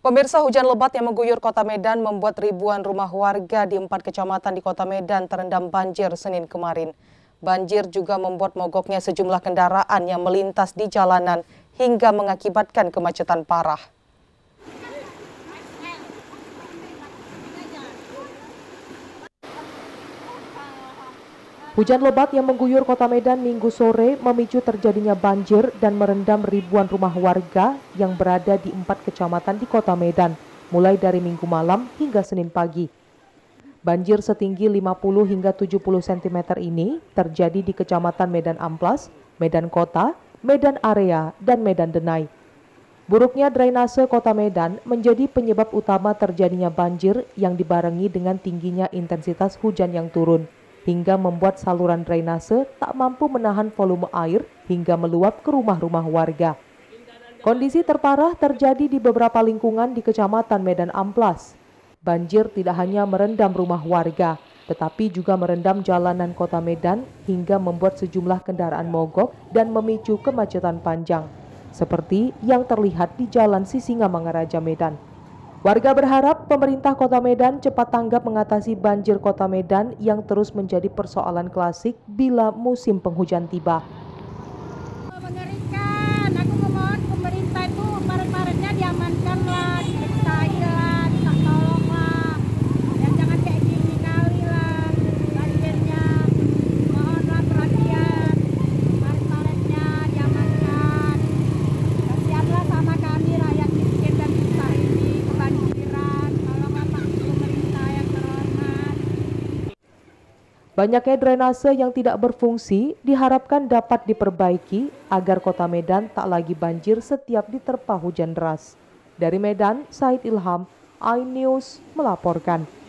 Pemirsa hujan lebat yang mengguyur kota Medan membuat ribuan rumah warga di empat kecamatan di kota Medan terendam banjir Senin kemarin. Banjir juga membuat mogoknya sejumlah kendaraan yang melintas di jalanan hingga mengakibatkan kemacetan parah. Hujan lebat yang mengguyur kota Medan minggu sore memicu terjadinya banjir dan merendam ribuan rumah warga yang berada di empat kecamatan di kota Medan, mulai dari minggu malam hingga Senin pagi. Banjir setinggi 50 hingga 70 cm ini terjadi di kecamatan Medan Amplas, Medan Kota, Medan Area, dan Medan Denai. Buruknya drainase kota Medan menjadi penyebab utama terjadinya banjir yang dibarengi dengan tingginya intensitas hujan yang turun hingga membuat saluran drainase tak mampu menahan volume air hingga meluap ke rumah-rumah warga. Kondisi terparah terjadi di beberapa lingkungan di Kecamatan Medan Amplas. Banjir tidak hanya merendam rumah warga, tetapi juga merendam jalanan kota Medan hingga membuat sejumlah kendaraan mogok dan memicu kemacetan panjang, seperti yang terlihat di Jalan Sisinga Sisingamangaraja Medan. Warga berharap pemerintah Kota Medan cepat tanggap mengatasi banjir Kota Medan yang terus menjadi persoalan klasik bila musim penghujan tiba. Mengerikan. Banyaknya drainase yang tidak berfungsi diharapkan dapat diperbaiki agar kota Medan tak lagi banjir setiap diterpa hujan deras. Dari Medan, Said Ilham, iNews melaporkan.